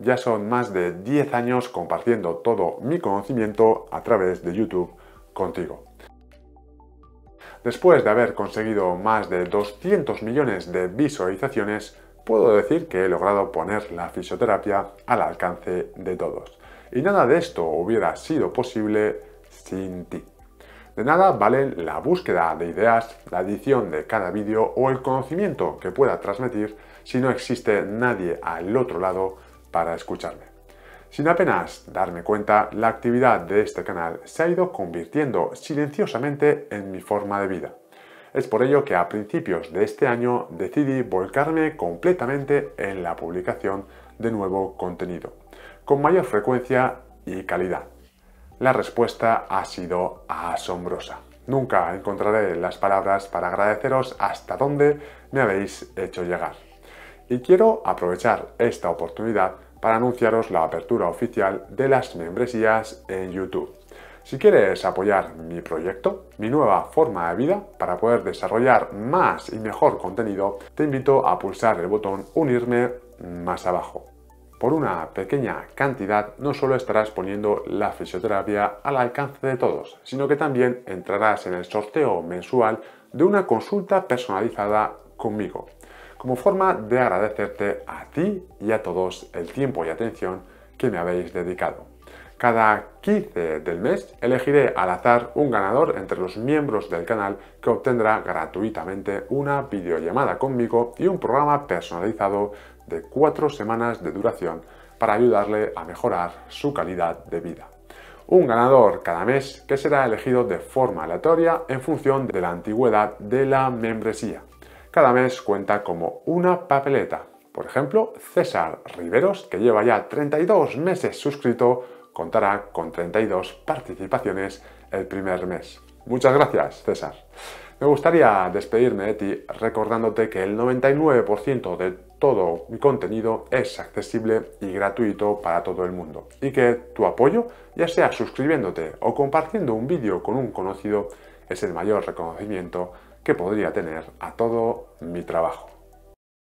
Ya son más de 10 años compartiendo todo mi conocimiento a través de YouTube contigo. Después de haber conseguido más de 200 millones de visualizaciones, puedo decir que he logrado poner la fisioterapia al alcance de todos. Y nada de esto hubiera sido posible sin ti. De nada valen la búsqueda de ideas, la edición de cada vídeo o el conocimiento que pueda transmitir si no existe nadie al otro lado para escucharme. Sin apenas darme cuenta, la actividad de este canal se ha ido convirtiendo silenciosamente en mi forma de vida. Es por ello que a principios de este año decidí volcarme completamente en la publicación de nuevo contenido, con mayor frecuencia y calidad. La respuesta ha sido asombrosa. Nunca encontraré las palabras para agradeceros hasta dónde me habéis hecho llegar y quiero aprovechar esta oportunidad para anunciaros la apertura oficial de las membresías en YouTube. Si quieres apoyar mi proyecto, mi nueva forma de vida, para poder desarrollar más y mejor contenido, te invito a pulsar el botón unirme más abajo. Por una pequeña cantidad no solo estarás poniendo la fisioterapia al alcance de todos, sino que también entrarás en el sorteo mensual de una consulta personalizada conmigo como forma de agradecerte a ti y a todos el tiempo y atención que me habéis dedicado. Cada 15 del mes elegiré al azar un ganador entre los miembros del canal que obtendrá gratuitamente una videollamada conmigo y un programa personalizado de 4 semanas de duración para ayudarle a mejorar su calidad de vida. Un ganador cada mes que será elegido de forma aleatoria en función de la antigüedad de la membresía cada mes cuenta como una papeleta. Por ejemplo, César Riveros, que lleva ya 32 meses suscrito, contará con 32 participaciones el primer mes. Muchas gracias, César. Me gustaría despedirme de ti recordándote que el 99% de todo mi contenido es accesible y gratuito para todo el mundo y que tu apoyo, ya sea suscribiéndote o compartiendo un vídeo con un conocido, es el mayor reconocimiento que podría tener a todo mi trabajo.